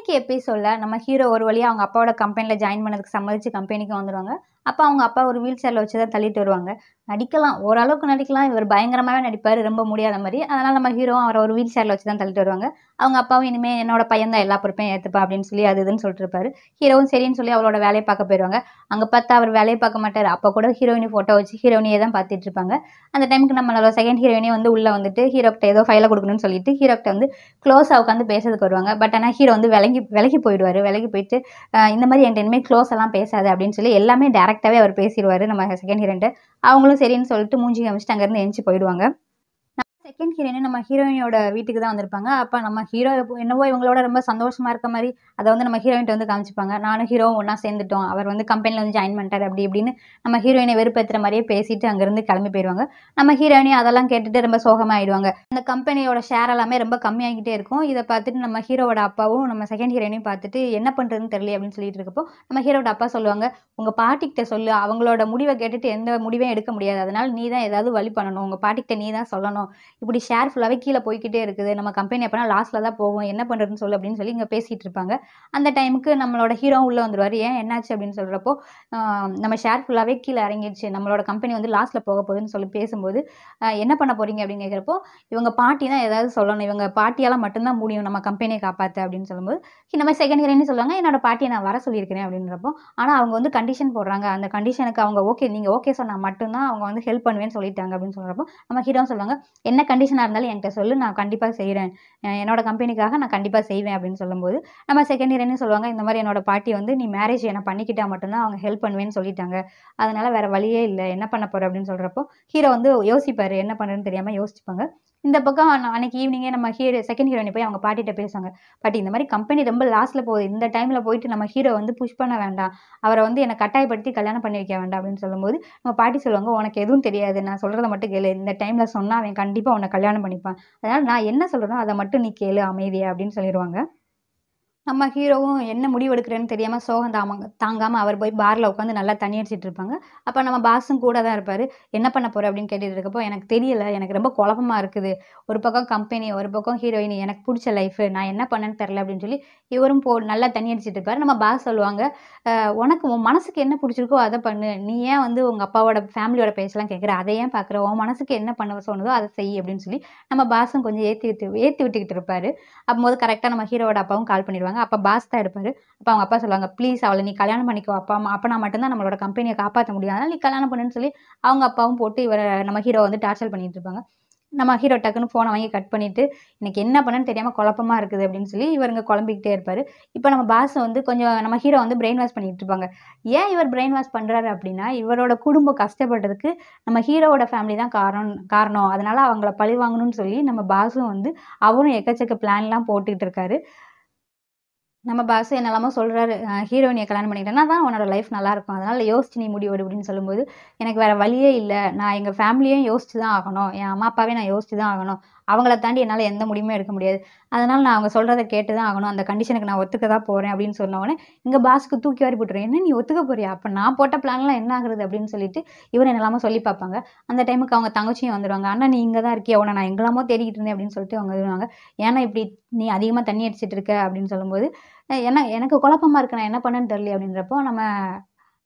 இன்னைக்கு எபிசோட்ல நம்ம ஹீரோ ஒரு வழியாக அவங்க அப்பாவோட கம்பெனியில் ஜாயின் பண்ணதுக்கு சம்மதிச்சு கம்பெனிக்கு வந்துடுவாங்க அப்போ அவங்க அப்பா ஒரு வீல் சேரில் வச்சு தான் தள்ளிட்டு வருவாங்க நடிக்கலாம் ஓரளவுக்கு நடிக்கலாம் இவர் பயங்கரமாகவே நடிப்பார் ரொம்ப முடியாத மாதிரி அதனால் நம்ம ஹீரோவும் அவரை ஒரு வீல் சேரில் வச்சு தான் தள்ளிட்டு வருவாங்க அவங்க அப்பாவும் இனிமேல் என்னோட பையன் தான் எல்லா பொறுப்பையும் ஏற்றுப்பா அப்படின்னு சொல்லி அது இதுன்னு சொல்லிட்டு இருப்பார் ஹீரோவும் சரின்னு சொல்லி அவளோட வேலையை பார்க்க போயிடுவாங்க அங்கே பார்த்தா அவர் வேலையை பார்க்க மாட்டார் அப்போ கூட ஹீரோயினி ஃபோட்டோ வச்சு ஹீரோயினியே தான் பார்த்துட்டு இருப்பாங்க அந்த டைமுக்கு நம்மளோட செகண்ட் ஹீரோயினே வந்து உள்ளே வந்துட்டு ஹீரோக்கிட்ட ஏதோ ஃபைலை கொடுக்கணும்னு சொல்லிட்டு ஹீரோக்கிட்ட வந்து க்ளோஸாக உட்காந்து பேசுறதுக்கு வருவாங்க பட் ஆனால் ஹீரோ வந்து விலகி விலகி போயிடுவார் விலகி போயிட்டு இந்த மாதிரி என்கிட்ட இனிமேல் க்ளோஸ் எல்லாம் பேசாது அப்படின்னு சொல்லி எல்லாமே டேரக்ட் டேரெக்டாகவே அவர் பேசிடுவார் நம்ம செகண்ட் ஹீரோன்ட்டு அவங்களும் சரின்னு சொல்லிட்டு மூஞ்சி அமைச்சிட்டு அங்கேருந்து எழுந்து போயிடுவாங்க செகண்ட் ஹீரோயினு நம்ம ஹீரோயினோட வீட்டுக்கு தான் வந்திருப்பாங்க அப்போ நம்ம ஹீரோ என்னவோ இவங்களோட ரொம்ப சந்தோஷமா இருக்க மாதிரி அதை வந்து நம்ம ஹீரோயின்ட்ட வந்து காமிச்சிப்பாங்க நானும் ஹீரோ ஒன்றா சேர்ந்துட்டோம் அவர் வந்து கம்பெனியில் வந்து ஜாயின் பண்ணிட்டார் அப்படி இப்படின்னு நம்ம ஹீரோயினை வெறுப்பேற்றுற மாதிரியே பேசிட்டு அங்கேருந்து கிளம்பி போயிடுவாங்க நம்ம ஹீரோயினி அதெல்லாம் கேட்டுட்டு ரொம்ப சோகமாக ஆயிடுவாங்க அந்த கம்பெனியோட ஷேர் எல்லாமே ரொம்ப கம்மியாகிட்டே இருக்கும் இதை பார்த்துட்டு நம்ம ஹீரோவோட அப்பாவும் நம்ம செகண்ட் ஹீரோயினையும் பார்த்துட்டு என்ன பண்ணுறதுன்னு தெரியல அப்படின்னு சொல்லிட்டு இருக்கப்போ நம்ம ஹீரோட அப்பா சொல்லுவாங்க உங்கள் பாட்டிக்கிட்ட சொல்லு அவங்களோட முடிவை கேட்டுட்டு எந்த முடிவையும் எடுக்க முடியாது அதனால் நீ தான் ஏதாவது வழி பண்ணணும் உங்கள் பாட்டிக்கிட்ட நீ தான் சொல்லணும் இப்படி ஷேர் ஃபுல்லாகவே கீழே போய்கிட்டே இருக்குது நம்ம கம்பெனி அப்போனா லாஸ்ட்டில் தான் போகும் என்ன பண்ணுறதுன்னு சொல்லு அப்படின்னு சொல்லி இங்கே பேசிகிட்டு இருப்பாங்க அந்த டைமுக்கு நம்மளோட ஹீரோ உள்ளே வந்துடுவார் ஏன் என்னாச்சு அப்படின்னு சொல்கிறப்போ நம்ம ஷேர் ஃபுல்லாகவே கீழே இறங்கிடுச்சு நம்மளோட கம்பெனி வந்து லாஸ்ட்டில் போக போகுதுன்னு சொல்லி பேசும்போது என்ன பண்ண போகிறீங்க அப்படின்னு கேட்குறப்போ இவங்க பாட்டி தான் ஏதாவது சொல்லணும் இவங்க பாட்டியால் மட்டும்தான் முடியும் நம்ம கம்பெனியை காப்பாற்ற அப்படின்னு சொல்லும்போது நம்ம செகண்ட் ஹீரோன்னு சொல்லுவாங்க என்னோட பாட்டியை நான் வர சொல்லியிருக்கிறேன் அப்படின்றப்போ ஆனால் அவங்க வந்து கண்டிஷன் போடுறாங்க அந்த கண்டிஷனுக்கு அவங்க ஓகே நீங்கள் ஓகே சொன்னால் மட்டும்தான் அவங்க வந்து ஹெல்ப் பண்ணுவேன்னு சொல்லிட்டாங்க அப்படின்னு சொல்கிறப்போ நம்ம ஹீரோ சொல்லுவாங்க என்ன கண்டிஷனாக இருந்தாலும் என்கிட்ட சொல்லு நான் கண்டிப்பாக செய்கிறேன் என்னோட கம்பெனிக்காக நான் கண்டிப்பாக செய்வேன் அப்படின்னு சொல்லும்போது நம்ம செகண்ட் இயர் என்ன சொல்லுவாங்க இந்த மாதிரி என்னோட பாட்டி வந்து நீ மேரேஜ் என்னை பண்ணிக்கிட்டா மட்டும்தான் அவங்க ஹெல்ப் பண்ணுவேன்னு சொல்லிட்டாங்க அதனால் வேறு வழியே இல்லை என்ன பண்ண போகிற அப்படின்னு சொல்கிறப்போ ஹீரோ வந்து யோசிப்பார் என்ன பண்ணுறதுன்னு தெரியாமல் யோசிச்சுப்பாங்க இந்த பக்கம் அன்னைக்கு ஈவினிங்கே நம்ம ஹீரோ செகண்ட் ஹீரோயினை போய் அவங்க பாட்டிகிட்ட பேசுவாங்க பட் இந்த மாதிரி கம்பெனி ரொம்ப லாஸ்ட்டில் போகுது இந்த டைமில் போயிட்டு நம்ம ஹீரோ வந்து புஷ் பண்ண வேண்டாம் அவரை வந்து என்னை கட்டாயப்படுத்தி கல்யாணம் பண்ணி வைக்க வேண்டாம் அப்படின்னு சொல்லும்போது நம்ம பாட்டி சொல்லுவாங்க உனக்கு எதுவும் தெரியாது நான் சொல்கிறத மட்டும் கேளு இந்த டைமில் சொன்னால் அவன் கண்டிப்பாக உன்னை கல்யாணம் பண்ணிப்பான் அதனால் நான் என்ன சொல்றேனோ அதை மட்டும் நீ கேளு அமைதியா அப்படின்னு சொல்லிடுவாங்க நம்ம ஹீரோவும் என்ன முடிவு எடுக்கிறேன்னு தெரியாமல் சோகம் தாமங்க தாங்காமல் அவர் போய் பாரில் உட்காந்து நல்லா தண்ணி அடிச்சிட்டு இருப்பாங்க அப்போ நம்ம பாஸும் கூட தான் இருப்பார் என்ன பண்ண போகிற அப்படின்னு கேட்டுட்டு இருக்கப்போ எனக்கு தெரியல எனக்கு ரொம்ப குழப்பமாக இருக்குது ஒரு பக்கம் கம்பெனி ஒரு பக்கம் ஹீரோயின் எனக்கு பிடிச்ச லைஃபு நான் என்ன பண்ணேன்னு தெரில அப்படின்னு சொல்லி இவரும் போ நல்லா தண்ணி அடிச்சிட்டு இருப்பார் நம்ம பாஸ் சொல்லுவாங்க உனக்கு உன் மனசுக்கு என்ன பிடிச்சிருக்கோ அதை பண்ணு நீ ஏன் வந்து உங்கள் அப்பாவோட ஃபேமிலியோட பேச்செல்லாம் கேட்குற அதை ஏன் பார்க்குற உன் மனசுக்கு என்ன பண்ண சொன்னதோ அதை செய் அப்படின்னு சொல்லி நம்ம பாஸும் கொஞ்சம் ஏற்றி விட்டு ஏற்றி விட்டுக்கிட்டு இருப்பார் அப்போது கரெக்டாக நம்ம ஹீரோவோட அப்பாவும் கால் பண்ணிடுவாங்க இருப்பாங்க அப்போ பாஸ் தான் எடுப்பார் அப்போ அவங்க அப்பா சொல்லுவாங்க ப்ளீஸ் அவளை நீ கல்யாணம் பண்ணிக்கோ அப்பா அம்மா அப்போ நான் மட்டும்தான் நம்மளோட கம்பெனியை காப்பாற்ற முடியும் நீ கல்யாணம் பண்ணுன்னு சொல்லி அவங்க அப்பாவும் போட்டு இவரை நம்ம ஹீரோ வந்து டார்ச்சர் பண்ணிட்டு இருப்பாங்க நம்ம ஹீரோ டக்குன்னு ஃபோனை வாங்கி கட் பண்ணிட்டு எனக்கு என்ன பண்ணுன்னு தெரியாமல் குழப்பமாக இருக்குது அப்படின்னு சொல்லி இவருங்க குழம்பிக்கிட்டே இருப்பார் இப்போ நம்ம பாஸ் வந்து கொஞ்சம் நம்ம ஹீரோ வந்து பிரெயின் வாஷ் பண்ணிட்டு இருப்பாங்க ஏன் இவர் பிரெயின் வாஷ் பண்ணுறாரு அப்படின்னா இவரோட குடும்பம் கஷ்டப்பட்டதுக்கு நம்ம ஹீரோவோட ஃபேமிலி தான் காரணம் காரணம் அதனால் அவங்கள பழி வாங்கணும்னு சொல்லி நம்ம பாஸும் வந்து அவரும் எக்கச்சக்க பிளான்லாம் போட்டுக்கிட்டு இருக்காரு நம்ம பாஸ் என்னெல்லாமோ சொல்கிறாரு ஹீரோயினியை கல்யாணம் பண்ணிக்கிட்டேன்னா தான் உன்னோட லைஃப் இருக்கும் அதனால் யோசிச்சு நீ முடிவோடு அப்படின்னு சொல்லும்போது எனக்கு வேறு வழியே இல்லை நான் எங்கள் ஃபேமிலியும் யோசிச்சு தான் ஆகணும் என் அம்மா அப்பாவே நான் யோசிச்சு தான் ஆகணும் அவங்கள தாண்டி என்னால் எந்த முடிவுமே எடுக்க முடியாது அதனால் நான் அவங்க சொல்கிறத கேட்டு தான் ஆகணும் அந்த கண்டிஷனுக்கு நான் ஒத்துக்க தான் போகிறேன் அப்படின்னு சொன்ன உடனே இங்கே பாஸ்க்கு தூக்கி வாரி போட்டுருவேன் என்ன நீ ஒத்துக்க போறியா அப்போ நான் போட்ட பிளான்லாம் என்ன ஆகுறது அப்படின்னு சொல்லிட்டு இவர் என்னெல்லாமோ சொல்லி பார்ப்பாங்க அந்த டைமுக்கு அவங்க தங்கச்சியும் வந்துடுவாங்க ஆனால் நீ இங்கே தான் இருக்கியா உன நான் எங்கெல்லாமோ தேடிக்கிட்டு இருந்தேன் அப்படின்னு சொல்லிட்டு அவங்க வருவாங்க ஏன்னா இப்படி நீ அதிகமாக தண்ணி அடிச்சிட்டு இருக்க அப்படின்னு சொல்லும்போது ஏன்னா எனக்கு குழப்பமாக இருக்கு நான் என்ன பண்ணுன்னு தெரியல அப்படின்றப்போ நம்ம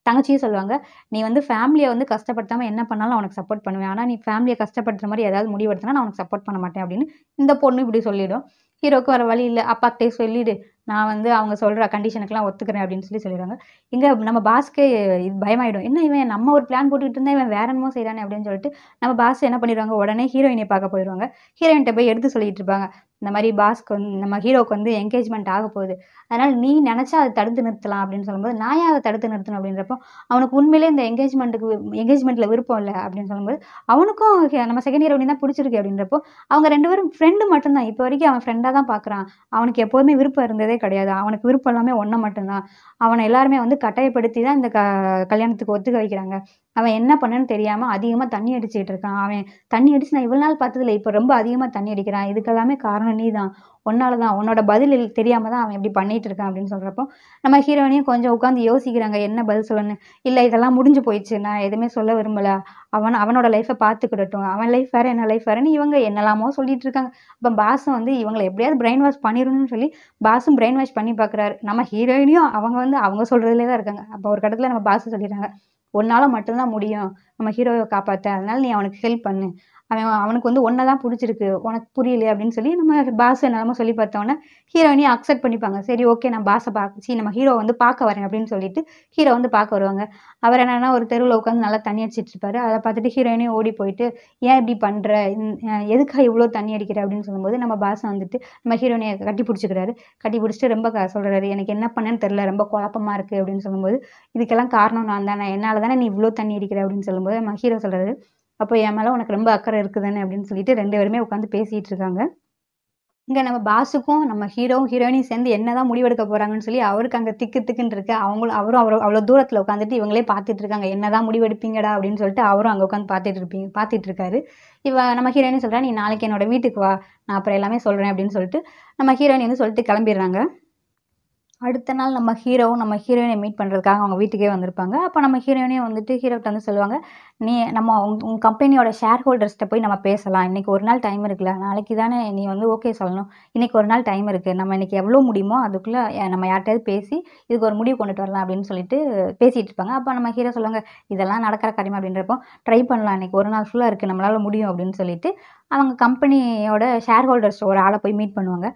தங்கச்சியும் சொல்லுவாங்க நீ வந்து ஃபேமிலியை வந்து கஷ்டப்படுத்தாமல் என்ன பண்ணாலும் அவனுக்கு சப்போர்ட் பண்ணுவேன் ஆனால் நீ ஃபேமிலியை கஷ்டப்படுத்துற மாதிரி ஏதாவது முடிவு எடுத்தனா நான் உனக்கு சப்போர்ட் பண்ண மாட்டேன் அப்படின்னு இந்த பொண்ணு இப்படி சொல்லிடும் ஹீரோக்கு வர வழி இல்லை அப்பாக்கிட்டே சொல்லிவிடு நான் வந்து அவங்க சொல்கிற கண்டிஷனுக்குலாம் ஒத்துக்கிறேன் அப்படின்னு சொல்லி சொல்லிடுவாங்க இங்கே நம்ம பாஸ்க்கு இது பயமாயிடும் என்ன இவன் நம்ம ஒரு பிளான் போட்டுக்கிட்டு இருந்தால் இவன் வேற என்னமோ செய்கிறானே அப்படின்னு சொல்லிட்டு நம்ம பாஸ் என்ன பண்ணிடுவாங்க உடனே ஹீரோயினை பார்க்க போயிடுவாங்க ஹீரோயின்கிட்ட போய் எடுத்து சொல்லிட்டு இருப்பாங்க இந்த மாதிரி பாஸ்க்கு வந்து நம்ம ஹீரோக்கு வந்து என்கேஜ்மெண்ட் ஆக போகுது அதனால் நீ நினச்சா அதை தடுத்து நிறுத்தலாம் அப்படின்னு சொல்லும்போது நான் ஏன் அதை தடுத்து நிறுத்தணும் அப்படின்றப்போ அவனுக்கு உண்மையிலே இந்த என்கேஜ்மெண்ட்டுக்கு என்கேஜ்மெண்ட்டில் விருப்பம் இல்லை அப்படின்னு சொல்லும்போது அவனுக்கும் நம்ம செகண்ட் இயர் தான் பிடிச்சிருக்கு அப்படின்றப்போ அவங்க ரெண்டு பேரும் ஃப்ரெண்டு மட்டும்தான் இப்போ வரைக்கும் அவன் ஃப்ரெண்டாக தான் பார்க்குறான் அவனுக்கு எப்போதுமே விருப்பம் இருந்தது கிடையவே கிடையாது அவனுக்கு விருப்பம் எல்லாமே ஒன்றை மட்டும்தான் அவனை எல்லாருமே வந்து கட்டாயப்படுத்தி தான் இந்த க கல்யாணத்துக்கு ஒத்துக்க வைக்கிறாங்க அவன் என்ன பண்ணன்னு தெரியாமல் அதிகமாக தண்ணி அடிச்சுக்கிட்டு இருக்கான் அவன் தண்ணி அடிச்சு நான் இவ்வளோ நாள் பார்த்ததில்ல இப்போ ரொம்ப அதிகமாக தண்ணி அடிக்கிறான் இதுக்கெல்லாமே காரணம் நீ தான் உன்னால தான் உன்னோட பதில் தெரியாமல் தான் அவன் இப்படி பண்ணிகிட்டு இருக்கான் அப்படின்னு சொல்றப்போ நம்ம ஹீரோயினையும் கொஞ்சம் உட்காந்து யோசிக்கிறாங்க என்ன பதில் சொல்லணும்னு இல்லை இதெல்லாம் முடிஞ்சு போயிடுச்சு நான் எதுவுமே சொல்ல விரும்பல அவன் அவனோட லைஃபை பார்த்துக்கிடட்டும் அவன் லைஃப் வேறு என்ன லைஃப் வேறுன்னு இவங்க என்னெல்லாமோ சொல்லிட்டு இருக்காங்க அப்ப பாஸும் வந்து இவங்களை எப்படியாவது பிரெயின் வாஷ் பண்ணிடணும்னு சொல்லி பாஸும் பிரெயின் வாஷ் பண்ணி பாக்குறாரு நம்ம ஹீரோயினியும் அவங்க வந்து அவங்க சொல்றதுலேயே தான் இருக்காங்க அப்போ ஒரு கட்டத்தில் நம்ம பாஸ் சொல்லிடுறாங்க ஒன்னால மட்டும்தான் முடியும் நம்ம ஹீரோவை காப்பாற்ற அதனால் நீ அவனுக்கு ஹெல்ப் பண்ணு அவன் அவனுக்கு வந்து ஒன்றை தான் பிடிச்சிருக்கு உனக்கு புரியலையே அப்படின்னு சொல்லி நம்ம பாஸ் என்னமோ சொல்லி பார்த்தோன்னே ஹீரோயினையும் அக்செப்ட் பண்ணிப்பாங்க சரி ஓகே நான் பாஸை பார்க்க சரி நம்ம ஹீரோ வந்து பார்க்க வரேன் அப்படின்னு சொல்லிட்டு ஹீரோ வந்து பார்க்க வருவாங்க அவர் என்னன்னா ஒரு தெருவில் உட்காந்து நல்லா தண்ணி அடிச்சிட்டு இருப்பாரு அதை பார்த்துட்டு ஹீரோயினையும் ஓடி போயிட்டு ஏன் இப்படி பண்ணுற எதுக்காக இவ்வளோ தண்ணி அடிக்கிற அப்படின்னு சொல்லும்போது நம்ம பாஸை வந்துட்டு நம்ம ஹீரோயினை கட்டி பிடிச்சிக்கிறாரு கட்டி பிடிச்சிட்டு ரொம்ப சொல்கிறாரு எனக்கு என்ன பண்ணேன்னு தெரில ரொம்ப குழப்பமாக இருக்குது அப்படின்னு சொல்லும்போது இதுக்கெல்லாம் காரணம் நான் தானே என்னால் தானே நீ இவ்வளோ தண்ணி அடிக்கிற அப்படின்னு சொல்லும்போது நம்ம ஹீரோ சொல்கிறாரு அப்போ என் மேலே உனக்கு ரொம்ப அக்கறை இருக்குதுன்னு அப்படின்னு சொல்லிட்டு ரெண்டு பேருமே உட்காந்து பேசிகிட்டு இருக்காங்க இங்கே நம்ம பாஸுக்கும் நம்ம ஹீரோவும் ஹீரோயினையும் சேர்ந்து என்ன தான் முடிவெடுக்க போகிறாங்கன்னு சொல்லி அவருக்கு அங்கே திக்கு திக்குன்னு இருக்கு அவங்களும் அவரும் அவ்வளோ அவ்வளோ தூரத்தில் உட்காந்துட்டு இவங்களே பார்த்துட்டு இருக்காங்க என்ன தான் முடிவெடுப்பீங்கடா அப்படின்னு சொல்லிட்டு அவரும் அங்கே உட்காந்து பார்த்துட்டு இருப்பீங்க பார்த்துட்டு இருக்காரு இவ நம்ம ஹீரோயினு சொல்கிறா நீ நாளைக்கு என்னோட வீட்டுக்கு வா நான் அப்புறம் எல்லாமே சொல்கிறேன் அப்படின்னு சொல்லிட்டு நம்ம ஹீரோயின் வந்து சொல்லிட்டு கிளம்பிடுறாங்க அடுத்த நாள் நம்ம ஹீரோவும் நம்ம ஹீரோயினை மீட் பண்ணுறதுக்காக அவங்க வீட்டுக்கே வந்திருப்பாங்க அப்போ நம்ம ஹீரோயினே வந்துட்டு ஹீரோக்கிட்ட வந்து சொல்லுவாங்க நீ நம்ம உங்கள் கம்பெனியோட ஷேர் ஹோல்டர்ஸ்கிட்ட போய் நம்ம பேசலாம் இன்றைக்கி ஒரு நாள் டைம் இருக்குல்ல நாளைக்கு தானே நீ வந்து ஓகே சொல்லணும் இன்றைக்கி ஒரு நாள் டைம் இருக்குது நம்ம இன்றைக்கி எவ்வளோ முடியுமோ அதுக்குள்ளே நம்ம யார்கிட்டயாவது பேசி இதுக்கு ஒரு முடிவு கொண்டுட்டு வரலாம் அப்படின்னு சொல்லிட்டு பேசிகிட்டு இருப்பாங்க அப்போ நம்ம ஹீரோ சொல்லுவாங்க இதெல்லாம் நடக்கிற காரியமா அப்படின்றப்போ ட்ரை பண்ணலாம் இன்றைக்கி ஒரு நாள் ஃபுல்லாக இருக்குது நம்மளால் முடியும் அப்படின்னு சொல்லிட்டு அவங்க கம்பெனியோட ஷேர் ஹோல்டர்ஸ் ஒரு ஆளை போய் மீட் பண்ணுவாங்க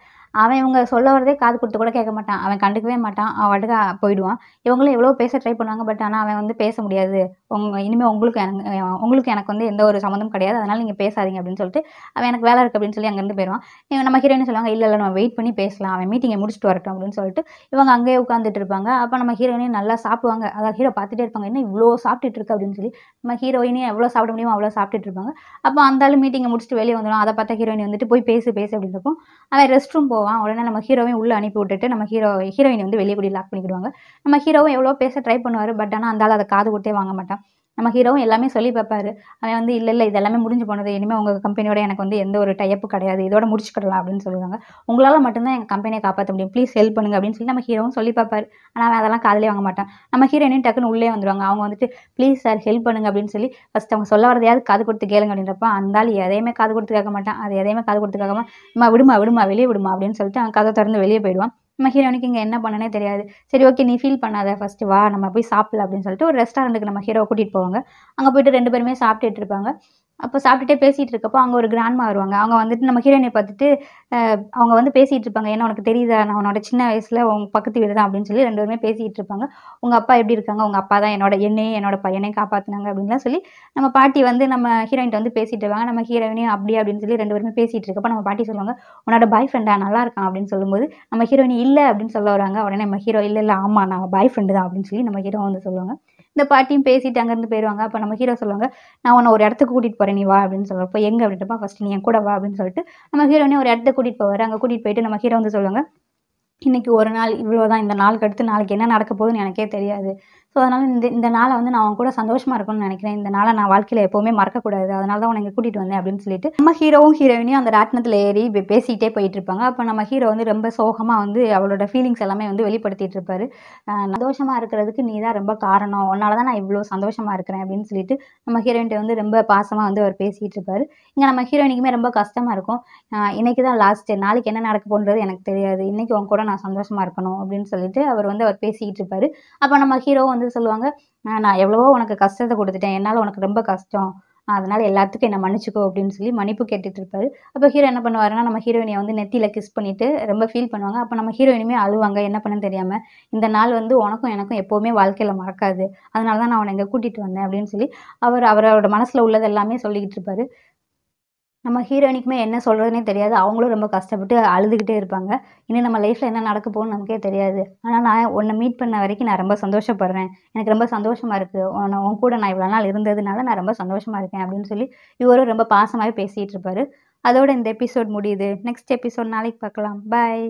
அவன் இவங்க சொல்ல வரதே காது கொடுத்து கூட கேட்க மாட்டான் அவன் கண்டுக்கவே மாட்டான் அவன் அடுக்க போயிடுவான் இவங்களும் எவ்வளோ பேச ட்ரை பண்ணுவாங்க பட் ஆனால் அவன் வந்து பேச முடியாது உங்க இனிமேல் உங்களுக்கு எனக்கு உங்களுக்கு எனக்கு வந்து எந்த ஒரு சம்மந்தம் கிடையாது அதனால் நீங்கள் பேசாதீங்க அப்படின்னு சொல்லிட்டு அவன் எனக்கு வேலை இருக்குது அப்படின்னு சொல்லி அங்கேருந்து போயிடுவான் இவன் நம்ம ஹீரோயின் சொல்லுவாங்க இல்லை இல்லை நம்ம வெயிட் பண்ணி பேசலாம் அவன் மீட்டிங்கை முடிச்சுட்டு வரட்டும் அப்படின்னு சொல்லிட்டு இவங்க அங்கேயே உட்காந்துட்டு இருப்பாங்க அப்போ நம்ம ஹீரோயினே நல்லா சாப்பிடுவாங்க அதாவது ஹீரோ பார்த்துட்டே இருப்பாங்க என்ன இவ்வளோ சாப்பிட்டுட்டு இருக்கு அப்படின்னு சொல்லி நம்ம ஹீரோயினே எவ்வளோ சாப்பிட முடியுமோ அவ்வளோ சாப்பிட்டுட்டு இருப்பாங்க அப்போ அந்த மீட்டிங்கை முடிச்சுட்டு வெளியே வந்துடும் அதை பார்த்தா ஹீரோயின் வந்துட்டு போய் பேசு பேசு அப்படின்றப்போ அவன் ரெஸ்ட் ரூம் போவான் உடனே நம்ம ஹீரோவையும் உள்ளே அனுப்பி விட்டுட்டு நம்ம ஹீரோ ஹீரோயின் வந்து வெளியே கூட லாக் பண்ணிக்கிடுவாங்க நம்ம ஹீரோவும் எவ்வளோ பேச ட்ரை பண்ணுவார் பட் ஆனால் அந்த அதை காது கொடுத்தே வாங்க மாட்டான் நம்ம ஹீரோவும் எல்லாமே சொல்லி பார்ப்பாரு அவன் வந்து இல்லை இல்லை இதெல்லாமே முடிஞ்சு போனது இனிமேல் உங்கள் கம்பெனியோட எனக்கு வந்து எந்த ஒரு டைப்பு கிடையாது இதோட முடிச்சுக்கிடலாம் அப்படின்னு சொல்லுவாங்க உங்களால் மட்டும்தான் எங்கள் கம்பெனியை காப்பாற்ற முடியும் ப்ளீஸ் ஹெல்ப் பண்ணுங்க அப்படின்னு சொல்லி நம்ம ஹீரோவும் சொல்லி பார்ப்பாரு ஆனால் அவன் அதெல்லாம் காதலே வாங்க மாட்டான் நம்ம ஹீரோ என்னையும் டக்குன்னு உள்ளே வந்துடுவாங்க அவங்க வந்துட்டு ப்ளீஸ் சார் ஹெல்ப் பண்ணுங்க அப்படின்னு சொல்லி ஃபஸ்ட் அவங்க சொல்ல வரதையாவது காது கொடுத்து கேளுங்க அப்படின்றப்ப அந்தாலும் எதையுமே காது கொடுத்து கேட்க மாட்டான் அது எதையுமே காது கொடுத்து கேட்காம விடுமா விடுமா வெளியே விடுமா அப்படின்னு சொல்லிட்டு அவன் கதை திறந்து வெளியே போயிடுவான் நம்ம ஹீரோனுக்கு இங்கே என்ன பண்ணனே தெரியாது சரி ஓகே நீ ஃபீல் பண்ணாத ஃபஸ்ட்டு வா நம்ம போய் சாப்பிடல அப்படின்னு சொல்லிட்டு ஒரு ரெஸ்டாரண்ட்டுக்கு நம்ம ஹீரோவை கூட்டிகிட்டு போவாங்க அங்கே போய்ட்டு ரெண்டு பேருமே சாப்பிட்டுட்டு இருப்பாங்க அப்போ சாப்பிட்டுட்டே பேசிகிட்டு இருக்கப்போ அங்கே ஒரு கிராண்ட்மா வருவாங்க அவங்க வந்துட்டு நம்ம ஹீரோயினை பார்த்துட்டு அவங்க வந்து பேசிகிட்டு இருப்பாங்க ஏன்னா உனக்கு தெரியுதா நான் உன்னோட சின்ன வயசில் உங்கள் பக்கத்து வீடு தான் அப்படின்னு சொல்லி ரெண்டு பேருமே பேசிகிட்டு இருப்பாங்க உங்கள் அப்பா எப்படி இருக்காங்க உங்கள் அப்பா தான் என்னோட என்னையும் என்னோட பையனை காப்பாற்றினாங்க அப்படின்லாம் சொல்லி நம்ம பாட்டி வந்து நம்ம ஹீரோயின்ட்ட வந்து பேசிகிட்டு இருப்பாங்க நம்ம ஹீரோயினையும் அப்படி அப்படின்னு சொல்லி ரெண்டு பேருமே பேசிகிட்டு இருக்கப்போ நம்ம பாட்டி சொல்லுவாங்க உன்னோட பாய் ஃப்ரெண்டா நல்லா இருக்கான் அப்படின்னு சொல்லும்போது நம்ம ஹீரோயினி இல்லை அப்படின்னு சொல்ல வராங்க உடனே நம்ம ஹீரோ இல்லை இல்லை ஆமாம் நான் பாய் ஃப்ரெண்டு தான் அப்படின்னு சொல்லி நம்ம ஹீரோ வந்து சொல்லுவாங்க இந்த பாட்டியும் பேசிட்டு அங்கேருந்து போயிடுவாங்க அப்போ நம்ம ஹீரோ சொல்லுவாங்க நான் உன்னை ஒரு இடத்துக்கு கூட்டிகிட்டு போகிறேன் நீ வா அப்படின்னு இப்போ எங்கே அப்படின்றப்ப ஃபஸ்ட் நீ என் கூட வா அப்படின்னு சொல்லிட்டு நம்ம ஹீரோனே ஒரு இடத்துக்கு கூட்டிகிட்டு போவார் அங்கே கூட்டிகிட்டு போயிட்டு நம்ம ஹீரோ வந்து சொல்லுவாங்க இன்றைக்கி ஒரு நாள் இவ்வளோதான் இந்த நாளுக்கு அடுத்து நாளைக்கு என்ன நடக்க போகுதுன்னு எனக்கே தெரியாது ஸோ அதனால் இந்த இந்த நாளை வந்து நான் அவன் கூட சந்தோஷமாக இருக்கணும்னு நினைக்கிறேன் இந்த நாளை நான் வாழ்க்கையில் எப்போவுமே மறக்கக்கூடாது அதனால தான் உனக்கு கூட்டிகிட்டு வந்தேன் அப்படின்னு சொல்லிட்டு நம்ம ஹீரோவும் ஹீரோயினையும் அந்த ராட்டினத்தில் ஏறி பேசிகிட்டே போயிட்டு இருப்பாங்க அப்போ நம்ம ஹீரோ வந்து ரொம்ப சோகமாக வந்து அவளோட ஃபீலிங்ஸ் எல்லாமே வந்து வெளிப்படுத்திட்டு இருப்பாரு சந்தோஷமாக இருக்கிறதுக்கு நீ தான் ரொம்ப காரணம் உன்னால தான் நான் இவ்வளோ சந்தோஷமாக இருக்கிறேன் அப்படின்னு சொல்லிட்டு நம்ம ஹீரோயின்ட்ட வந்து ரொம்ப பாசமாக வந்து அவர் பேசிகிட்டு இருப்பார் இங்கே நம்ம ஹீரோயினிக்குமே ரொம்ப கஷ்டமாக இருக்கும் இன்றைக்கி தான் லாஸ்ட்டு நாளைக்கு என்ன நடக்க போன்றது எனக்கு தெரியாது இன்றைக்கி உன் கூட நான் சந்தோஷமாக இருக்கணும் அப்படின்னு சொல்லிட்டு அவர் வந்து அவர் பேசிக்கிட்டு இருப்பார் அப்போ நம்ம ஹீரோ வந்து வந்து சொல்லுவாங்க நான் எவ்வளவோ உனக்கு கஷ்டத்தை கொடுத்துட்டேன் என்னால் உனக்கு ரொம்ப கஷ்டம் அதனால் எல்லாத்துக்கும் என்னை மன்னிச்சிக்கோ அப்படின்னு சொல்லி மன்னிப்பு கேட்டுட்டு இருப்பாரு அப்போ ஹீரோ என்ன பண்ணுவாருன்னா நம்ம ஹீரோயினை வந்து நெத்தியில் கிஸ் பண்ணிவிட்டு ரொம்ப ஃபீல் பண்ணுவாங்க அப்போ நம்ம ஹீரோயினுமே அழுவாங்க என்ன பண்ணுன்னு தெரியாமல் இந்த நாள் வந்து உனக்கும் எனக்கும் எப்போவுமே வாழ்க்கையில் மறக்காது அதனால தான் நான் அவனை இங்கே கூட்டிகிட்டு வந்தேன் அப்படின்னு சொல்லி அவர் அவரோட மனசில் உள்ளது எல்லாமே சொல்லிக்கிட்டு இருப்பாரு நம்ம ஹீரோயினிக்குமே என்ன சொல்கிறதுனே தெரியாது அவங்களும் ரொம்ப கஷ்டப்பட்டு அழுதுகிட்டே இருப்பாங்க இன்னும் நம்ம லைஃப்பில் என்ன நடக்க போகணும்னு நமக்கே தெரியாது ஆனால் நான் உன்னை மீட் பண்ண வரைக்கும் நான் ரொம்ப சந்தோஷப்படுறேன் எனக்கு ரொம்ப சந்தோஷமாக இருக்குது உன்னை உன் கூட நான் இவ்வளோ நாள் இருந்ததுனால நான் ரொம்ப சந்தோஷமாக இருக்கேன் அப்படின்னு சொல்லி இவரும் ரொம்ப பாசமாகவே பேசிகிட்டு இருப்பார் அதோட இந்த எபிசோட் முடியுது நெக்ஸ்ட் எபிசோட் நாளைக்கு பார்க்கலாம் பாய்